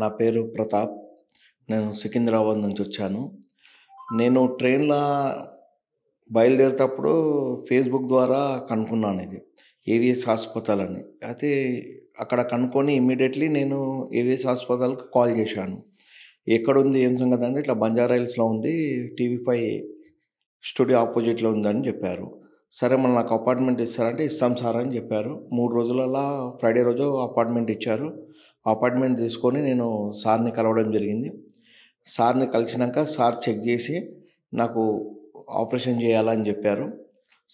నా పేరు ప్రతాప్ నేను సికింద్రాబాద్ నుంచి వచ్చాను నేను ట్రైన్లో బయలుదేరేటప్పుడు ఫేస్బుక్ ద్వారా కనుక్కున్నాను ఇది ఏవిఎస్ హాస్పిటల్ అని అయితే అక్కడ కనుక్కొని ఇమ్మీడియట్లీ నేను ఏవిఎస్ హాస్పిటల్కి కాల్ చేశాను ఎక్కడుంది ఏం సంగతి అంటే ఇట్లా బంజారాయిల్స్లో ఉంది టీవీ ఫైవ్ స్టూడియో ఆపోజిట్లో ఉందని చెప్పారు సరే మన నాకు అపార్ట్మెంట్ ఇస్తారంటే ఇస్తాం సార్ అని చెప్పారు మూడు రోజులలా ఫ్రైడే రోజు అపార్ట్మెంట్ ఇచ్చారు అపార్ట్మెంట్ తీసుకొని నేను సార్ని కలవడం జరిగింది సార్ని కలిసినాక సార్ చెక్ చేసి నాకు ఆపరేషన్ చేయాలని చెప్పారు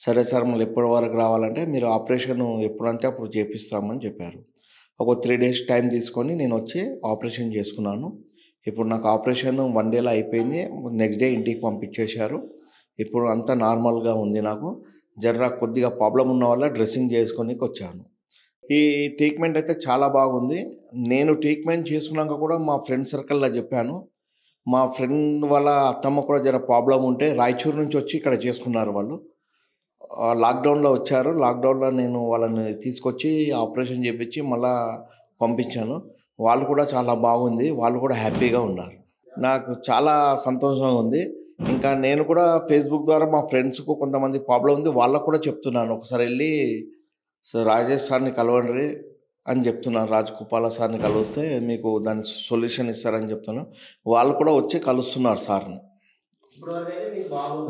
సరే సార్ మళ్ళీ ఎప్పటి వరకు రావాలంటే మీరు ఆపరేషన్ ఎప్పుడంటే అప్పుడు చేపిస్తామని చెప్పారు ఒక త్రీ డేస్ టైం తీసుకొని నేను వచ్చి ఆపరేషన్ చేసుకున్నాను ఇప్పుడు నాకు ఆపరేషన్ వన్ డేలో అయిపోయింది నెక్స్ట్ డే ఇంటికి పంపించేశారు ఇప్పుడు అంతా నార్మల్గా ఉంది నాకు జర్రా కొద్దిగా ప్రాబ్లం ఉన్న వల్ల డ్రెస్సింగ్ చేసుకొని వచ్చాను ఈ ట్రీట్మెంట్ అయితే చాలా బాగుంది నేను ట్రీట్మెంట్ చేసుకున్నాక కూడా మా ఫ్రెండ్ సర్కిల్లో చెప్పాను మా ఫ్రెండ్ వాళ్ళ అత్తమ్మ కూడా జర ప్రాబ్లం ఉంటే రాయచూరు నుంచి వచ్చి ఇక్కడ చేసుకున్నారు వాళ్ళు లాక్డౌన్లో వచ్చారు లాక్డౌన్లో నేను వాళ్ళని తీసుకొచ్చి ఆపరేషన్ చేపించి మళ్ళా పంపించాను వాళ్ళు కూడా చాలా బాగుంది వాళ్ళు కూడా హ్యాపీగా ఉన్నారు నాకు చాలా సంతోషంగా ఉంది ఇంకా నేను కూడా ఫేస్బుక్ ద్వారా మా ఫ్రెండ్స్కు కొంతమంది ప్రాబ్లం ఉంది వాళ్ళకు కూడా చెప్తున్నాను ఒకసారి వెళ్ళి సో రాజేష్ సార్ని కలవండి అని చెప్తున్నాను రాజగోపాల సార్ని కలిస్తే మీకు దాని సొల్యూషన్ ఇస్తారని చెప్తున్నాను వాళ్ళు కూడా వచ్చి కలుస్తున్నారు సార్ని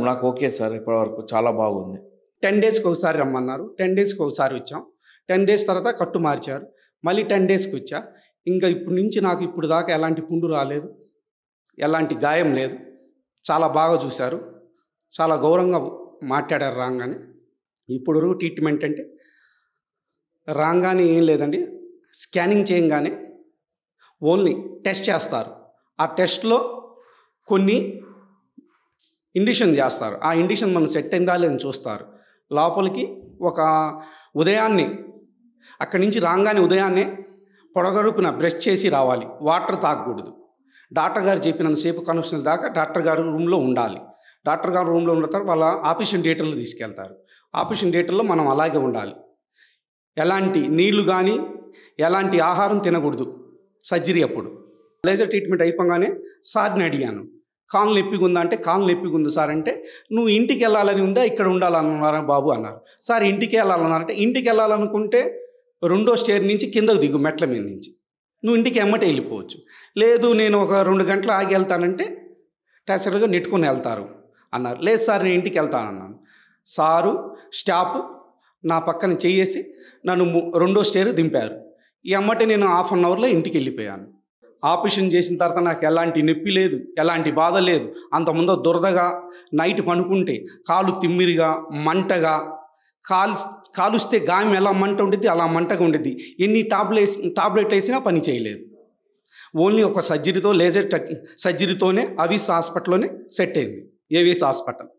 నాకు ఓకే సార్ ఇప్పటివరకు చాలా బాగుంది టెన్ డేస్కి ఒకసారి రమ్మన్నారు టెన్ డేస్కి ఒకసారి వచ్చాం టెన్ డేస్ తర్వాత కట్టు మార్చారు మళ్ళీ టెన్ డేస్కి వచ్చా ఇంకా ఇప్పటి నుంచి నాకు ఇప్పుడు దాకా ఎలాంటి పుండు రాలేదు ఎలాంటి గాయం లేదు చాలా బాగా చూశారు చాలా గౌరవంగా మాట్లాడారు రాగానే ఇప్పుడు ట్రీట్మెంట్ అంటే రాగానే ఏం లేదండి స్కానింగ్ చేయంగానే ఓన్లీ టెస్ట్ చేస్తారు ఆ టెస్ట్లో కొన్ని ఇండిషన్ చేస్తారు ఆ ఇండిషన్ మనం సెట్ అయిందా లేదని చూస్తారు లోపలికి ఒక ఉదయాన్నే అక్కడి నుంచి రాగానే ఉదయాన్నే పొడగడుపున బ్రష్ చేసి రావాలి వాటర్ తాగకూడదు డాక్టర్ గారు చెప్పినంతసేపు కన్వెన్షన్ దాకా డాక్టర్ గారు రూమ్లో ఉండాలి డాక్టర్ గారు రూమ్లో ఉన్న తర్వాత వాళ్ళ ఆపరేషన్ థియేటర్లో తీసుకెళ్తారు ఆపరేషన్ థియేటర్లో మనం అలాగే ఉండాలి ఎలాంటి నీళ్లు కానీ ఎలాంటి ఆహారం తినకూడదు సర్జరీ అప్పుడు లేజర్ ట్రీట్మెంట్ అయిపోగానే సార్ని అడిగాను కాలు నొప్పిగా ఉందా అంటే కాలు నొప్పిగా ఉంది సార్ అంటే నువ్వు ఇంటికి వెళ్ళాలని ఉందా ఇక్కడ ఉండాలన్నారా బాబు అన్నారు సార్ ఇంటికి వెళ్ళాలన్నారంటే ఇంటికి వెళ్ళాలనుకుంటే రెండో స్టేర్ నుంచి కిందకు దిగు మెట్ల మీద నుంచి నువ్వు ఇంటికి ఎమ్మటే వెళ్ళిపోవచ్చు లేదు నేను ఒక రెండు గంటలు ఆగి వెళ్తానంటే టాక్సీలుగా నెట్టుకుని వెళ్తారు అన్నారు లేదు సార్ నేను ఇంటికి వెళ్తానన్నాను సారు స్టాఫ్ నా పక్కన చేసి నన్ను రెండో స్టేర్ దింపారు ఈ అమ్మటే నేను హాఫ్ అన్ అవర్లో ఇంటికి వెళ్ళిపోయాను ఆపరేషన్ చేసిన తర్వాత నాకు ఎలాంటి నొప్పి లేదు ఎలాంటి బాధ లేదు అంతకుముందు దురదగా నైట్ పనుకుంటే కాలు తిమ్మిరిగా మంటగా కాలు కాలుస్తే గాయం ఎలా మంట ఉండిద్ది అలా మంటగా ఉండిద్ది ఎన్ని టాబ్లెట్స్ టాబ్లెట్ వేసినా పని చేయలేదు ఓన్లీ ఒక సర్జరీతో లేజర్ సర్జరీతోనే అవిస్ హాస్పిటల్లోనే సెట్ అయింది ఏవిఎస్ హాస్పిటల్